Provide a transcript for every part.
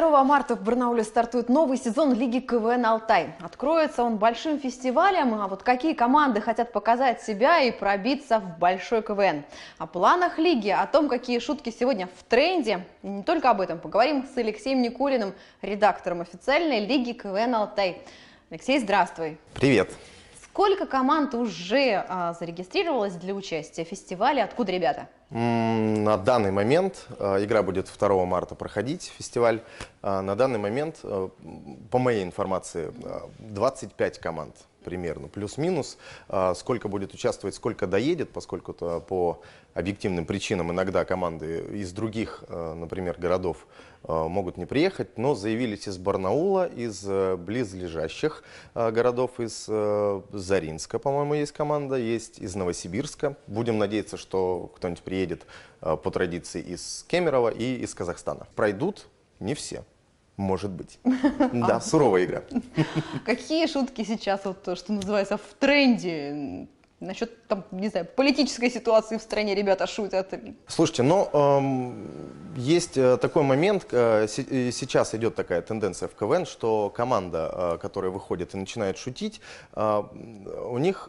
22 марта в Барнауле стартует новый сезон Лиги КВН «Алтай». Откроется он большим фестивалем, а вот какие команды хотят показать себя и пробиться в большой КВН. О планах Лиги, о том, какие шутки сегодня в тренде, и не только об этом, поговорим с Алексеем Никулиным, редактором официальной Лиги КВН «Алтай». Алексей, здравствуй. Привет. Сколько команд уже а, зарегистрировалось для участия в фестивале? Откуда ребята? На данный момент, э, игра будет 2 марта проходить, фестиваль, э, на данный момент, э, по моей информации, 25 команд примерно, плюс-минус. Сколько будет участвовать, сколько доедет, поскольку -то по объективным причинам иногда команды из других, например, городов могут не приехать, но заявились из Барнаула, из близлежащих городов, из Заринска, по-моему, есть команда, есть из Новосибирска. Будем надеяться, что кто-нибудь приедет поедет э, по традиции из Кемерово и из Казахстана. Пройдут не все. Может быть. Да, суровая игра. Какие шутки сейчас, вот, э, что называется, в тренде? Насчет, там, не знаю, политической ситуации в стране ребята шутят. Слушайте, ну, эм, есть э, такой момент, э, сейчас идет такая тенденция в КВН, что команда, э, которая выходит и начинает шутить, э, у них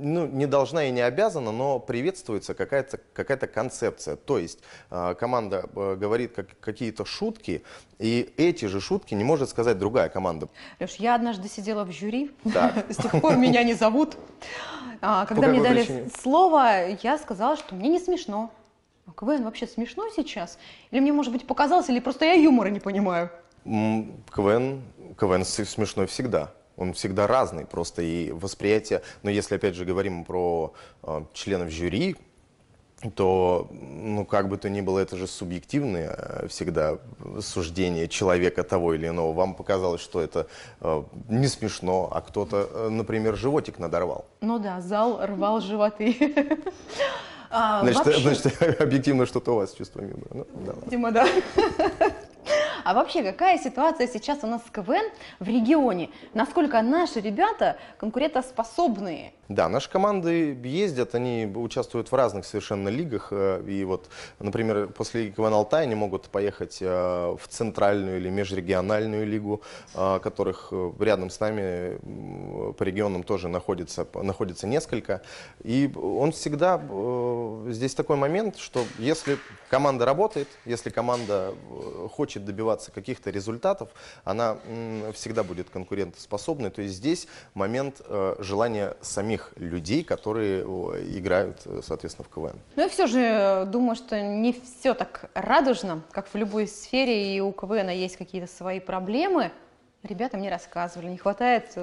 ну, не должна и не обязана, но приветствуется какая-то какая, -то, концепция. То есть э, команда э, говорит как, какие-то шутки, и эти же шутки не может сказать другая команда. Леш, я однажды сидела в жюри, с тех пор меня не зовут. А, когда мне дали слово, я сказала, что мне не смешно. КВН вообще смешно сейчас? Или мне, может быть, показалось, или просто я юмора не понимаю? КВН, КВН смешной всегда он всегда разный просто, и восприятие, но если опять же говорим про э, членов жюри, то, ну, как бы то ни было, это же субъективное э, всегда суждение человека того или иного. Вам показалось, что это э, не смешно, а кто-то, э, например, животик надорвал. Ну да, зал рвал животы. А, значит, вообще... значит, объективно что-то у вас чувство юмора. Ну, да, Дима, да. А вообще, какая ситуация сейчас у нас с КВН в регионе? Насколько наши ребята конкурентоспособные? Да, наши команды ездят, они участвуют в разных совершенно лигах. Э, и вот, например, после Лиги КВН Алтай они могут поехать э, в центральную или межрегиональную лигу, э, которых рядом с нами по регионам тоже находится, находится несколько. И он всегда... Здесь такой момент, что если команда работает, если команда э, хочет добиваться каких-то результатов, она всегда будет конкурентоспособной. То есть здесь момент э, желания самих людей, которые играют, э, соответственно, в КВН. Ну и все же думаю, что не все так радужно, как в любой сфере, и у КВН есть какие-то свои проблемы. Ребята мне рассказывали, не хватает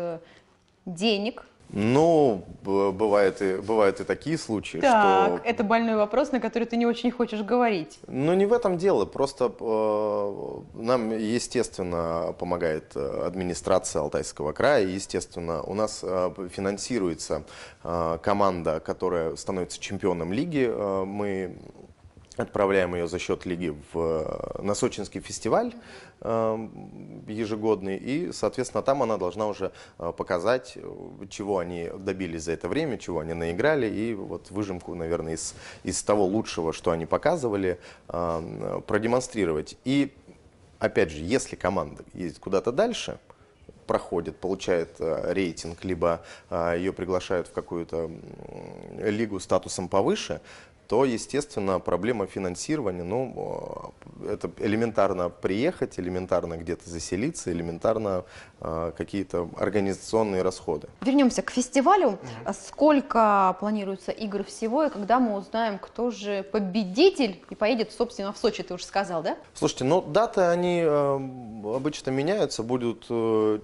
денег, ну, бывает и, бывают и такие случаи, так, что... это больной вопрос, на который ты не очень хочешь говорить. Ну, не в этом дело, просто э, нам, естественно, помогает э, администрация Алтайского края, естественно, у нас э, финансируется э, команда, которая становится чемпионом лиги, э, мы Отправляем ее за счет лиги в, э, на сочинский фестиваль э, ежегодный. И, соответственно, там она должна уже э, показать, э, чего они добились за это время, чего они наиграли. И вот выжимку, наверное, из, из того лучшего, что они показывали, э, продемонстрировать. И, опять же, если команда едет куда-то дальше, проходит, получает рейтинг, либо ее приглашают в какую-то лигу статусом повыше, то, естественно, проблема финансирования, ну, а, это элементарно приехать, элементарно где-то заселиться, элементарно э, какие-то организационные расходы. Вернемся к фестивалю. Mm Сколько планируется игр всего, и когда мы узнаем, кто же победитель и поедет, собственно, в Сочи, ты уже сказал, да? Слушайте, ну, даты, они э, обычно меняются, будут... Э,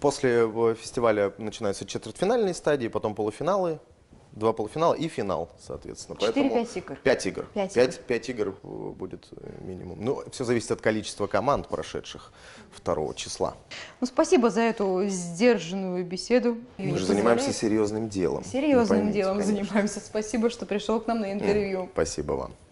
после э, фестиваля начинаются четвертьфинальные стадии, потом полуфиналы, два полуфинала и финал, соответственно. 4-5 игр. 5 игр. 5, 5, игр э, будет э, минимум. Ну, все зависит от количества команд, прошедших 2 числа. Ну, спасибо за эту сдержанную беседу. Ее Мы же занимаемся позволяет. серьезным делом. Серьезным поймите, делом конечно. занимаемся. Спасибо, что пришел к нам на интервью. Mm, спасибо вам.